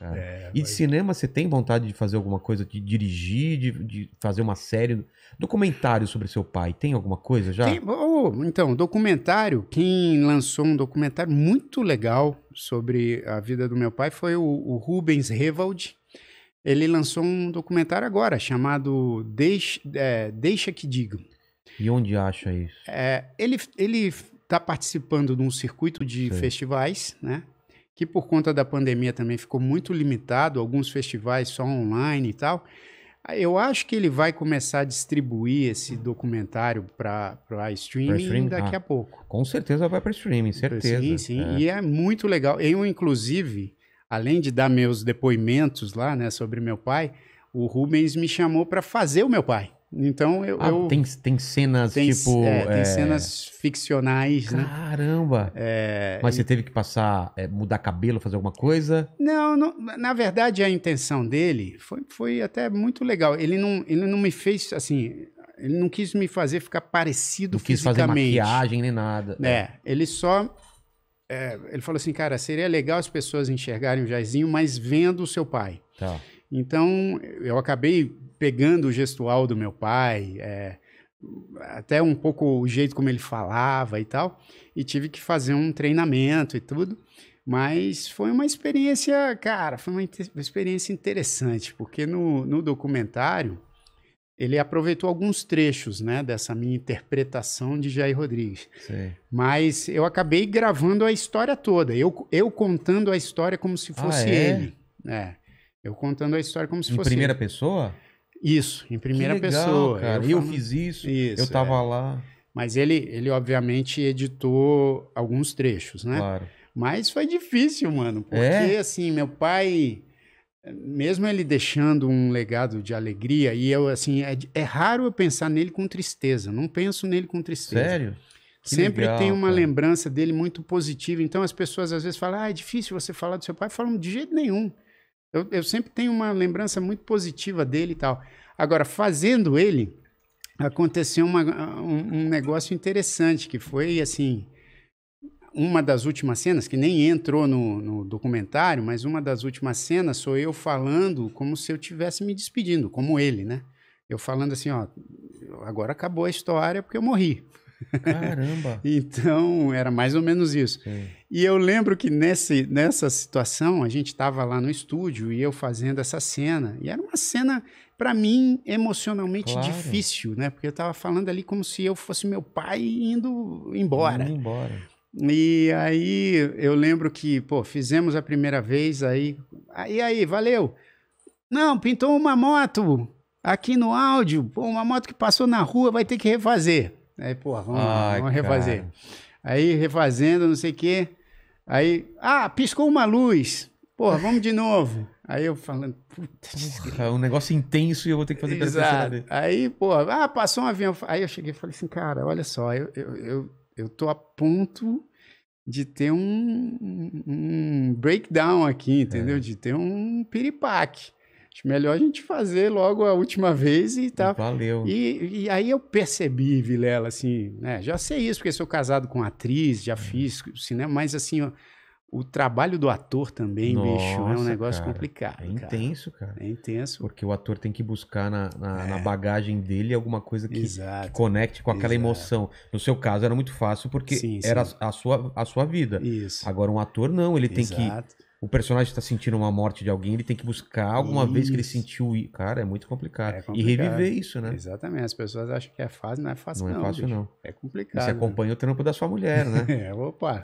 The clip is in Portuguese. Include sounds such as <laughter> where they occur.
É, é, e de cinema, você tem vontade de fazer alguma coisa, de dirigir, de, de fazer uma série? Documentário sobre seu pai, tem alguma coisa já? Tem, oh, então, documentário, quem lançou um documentário muito legal sobre a vida do meu pai foi o, o Rubens Revald. Ele lançou um documentário agora chamado Deixa, é, Deixa que Digam. E onde acha isso? É, ele está participando de um circuito de Sei. festivais, né? que por conta da pandemia também ficou muito limitado, alguns festivais só online e tal. Eu acho que ele vai começar a distribuir esse documentário para streaming, streaming daqui ah, a pouco. Com certeza vai para streaming, certeza. Sim, sim. É. E é muito legal. Eu, inclusive, além de dar meus depoimentos lá né, sobre meu pai, o Rubens me chamou para fazer o meu pai. Então eu. Ah, eu tem, tem cenas tem, tipo. É, tem é... cenas ficcionais, Caramba. né? Caramba! É, Mas você teve que passar, é, mudar cabelo, fazer alguma coisa? Não, não, na verdade a intenção dele foi, foi até muito legal. Ele não, ele não me fez assim. Ele não quis me fazer ficar parecido não quis fazer maquiagem nem nada. É, ele só. É, ele falou assim, cara, seria legal as pessoas enxergarem o Jairzinho, mas vendo o seu pai. Tá. Então, eu acabei pegando o gestual do meu pai, é, até um pouco o jeito como ele falava e tal, e tive que fazer um treinamento e tudo. Mas foi uma experiência, cara, foi uma, experiência interessante, porque no, no documentário ele aproveitou alguns trechos, né, dessa minha interpretação de Jair Rodrigues. Sim. Mas eu acabei gravando a história toda, eu, eu contando a história como se ah, fosse ah, é? ele. É. Eu contando a história como se em fosse. Em primeira pessoa? Isso, em primeira legal, pessoa. Cara. Eu, eu falo... fiz isso, isso, eu tava é. lá. Mas ele, ele, obviamente, editou alguns trechos, né? Claro. Mas foi difícil, mano, é? porque é? assim, meu pai, mesmo ele deixando um legado de alegria, e eu, assim, é, é raro eu pensar nele com tristeza, não penso nele com tristeza. Sério? Que Sempre legal, tem uma cara. lembrança dele muito positiva. Então as pessoas às vezes falam: ah, é difícil você falar do seu pai. Falam de jeito nenhum. Eu, eu sempre tenho uma lembrança muito positiva dele e tal. Agora, fazendo ele, aconteceu uma, um, um, negócio interessante, que foi, assim, uma das últimas cenas, que nem entrou no, no, documentário, mas uma das últimas cenas sou eu falando como se eu tivesse me despedindo, como ele, né? Eu falando assim, ó, agora acabou a história porque eu morri. Caramba! <laughs> então, era mais ou menos isso. Sim. E eu lembro que nesse, nessa situação, a gente estava lá no estúdio e eu fazendo essa cena. E era uma cena, para mim, emocionalmente claro. difícil, né? Porque eu estava falando ali como se eu fosse meu pai indo embora. Indo embora. E aí eu lembro que, pô, fizemos a primeira vez, aí. Aí, aí, valeu! Não, pintou uma moto aqui no áudio, pô, uma moto que passou na rua, vai ter que refazer. Aí, porra, vamos, Ai, vamos refazer. Aí refazendo, não sei o quê. Aí, ah, piscou uma luz. Porra, vamos de novo. Aí eu falando, puta desgraça. É um negócio intenso e eu vou ter que fazer Exato. Aí, porra, ah, passou um avião. Aí eu cheguei e falei assim, cara, olha só, eu, eu, eu, eu tô a ponto de ter um, um breakdown aqui, entendeu? É. De ter um piripaque. Acho melhor a gente fazer logo a última vez e tal. Tá. Valeu. E, e, aí eu percebi, Vilela, assim, né? Já sei isso, porque sou casado com atriz, já é. fiz cinema, mas assim, ó, o trabalho do ator também, Nossa, bicho, é um negócio cara, complicado. É intenso, cara. cara. É intenso. Porque o ator tem que buscar na, na, é. na bagagem dele alguma coisa que, que conecte com aquela Exato. emoção. No seu caso, era muito fácil porque sim, era sim. A, sua, a sua vida. Isso. Agora, um ator não, ele Exato. tem que o personagem está sentindo uma morte de alguém, ele tem que buscar alguma isso. vez que ele sentiu. Cara, é muito complicado. É complicado. E reviver isso, né? Exatamente. As pessoas acham que é fácil, não é fácil, não. É não é fácil, não. não. É complicado. E você acompanha né? o trampo da sua mulher, né? <laughs> é, opa.